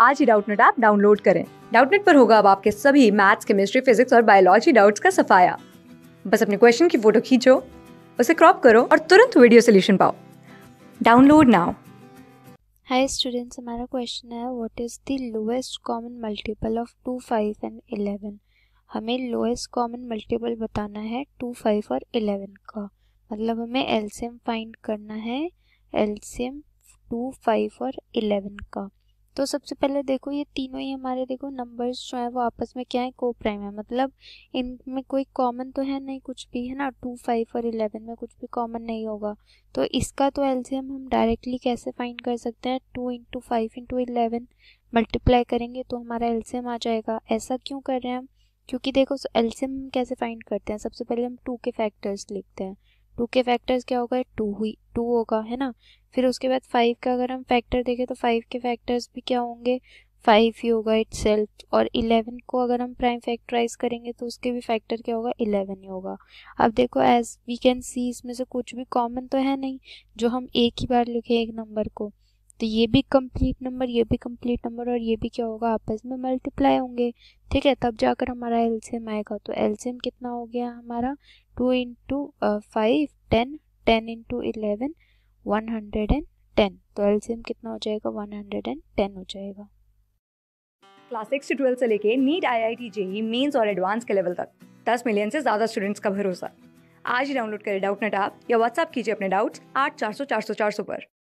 आज ही Doubtnut app download करें डाउटनेट पर होगा अब आपके सभी मैथ्स केमिस्ट्री फिजिक्स और बायोलॉजी डाउट्स का सफाया बस अपने क्वेश्चन की फोटो खींचो उसे क्रॉप करो और तुरंत वीडियो सोल्यूशन पाओ डाउनलोड नाउ हाय स्टूडेंट्स हमारा क्वेश्चन है what is the lowest common multiple of two five and eleven हमें लोएस्ट कॉमन मल्टीपल बताना है टू फाइव और इलेवन का मतलब हमें एल्सियम फाइंड करना है एल्सियम टू फाइव और इलेवन का तो सबसे पहले देखो ये तीनों ही हमारे देखो नंबर्स जो है वो आपस में क्या है को प्राइम है मतलब इनमें कोई कॉमन तो है नहीं कुछ भी है ना टू फाइव और इलेवन में कुछ भी कॉमन नहीं होगा तो इसका तो एल्सियम हम डायरेक्टली कैसे फाइंड कर सकते हैं two into five into eleven multiply करेंगे तो हमारा एल्सियम आ जाएगा ऐसा क्यों कर रहे हैं हम क्योंकि देखो एल्सीयम हम कैसे फाइंड करते हैं सबसे पहले हम टू के फैक्टर्स लिखते हैं टू के फैक्टर्स क्या होगा टू हुई टू होगा है ना फिर उसके बाद फाइव का अगर हम फैक्टर देखें तो फाइव के फैक्टर्स भी क्या होंगे फाइव ही होगा इट सेल्फ और इलेवन को अगर हम प्राइम फैक्टराइज करेंगे तो उसके भी फैक्टर क्या होगा इलेवन ही होगा अब देखो एज वी कैन सी इसमें से कुछ भी कॉमन तो है नहीं जो हम एक ही बार लिखे एक नंबर को तो ये भी कंप्लीट नंबर ये भी कंप्लीट नंबर और ये भी क्या होगा आपस में मल्टीप्लाई होंगे ठीक है तब जाकर हमारा एल्सियम आएगा तो एल्सियम कितना हो गया हमारा two into five ten ten into eleven one hundred and ten तो एलसीएम कितना हो जाएगा वन हंड्रेड एंड टेन हो जाएगा क्लास सिक्स से ट्वेल्थ से लेके NEET I I T JEE Mains और एडवांस के लेवल तक दस मिलियन से ज़्यादा स्टूडेंट्स का भरोसा आज ही डाउनलोड करें डाउट नेट ऐप या व्हाट्सएप कीजिए अपने डाउट्स आठ चार सौ चार सौ चार सौ पर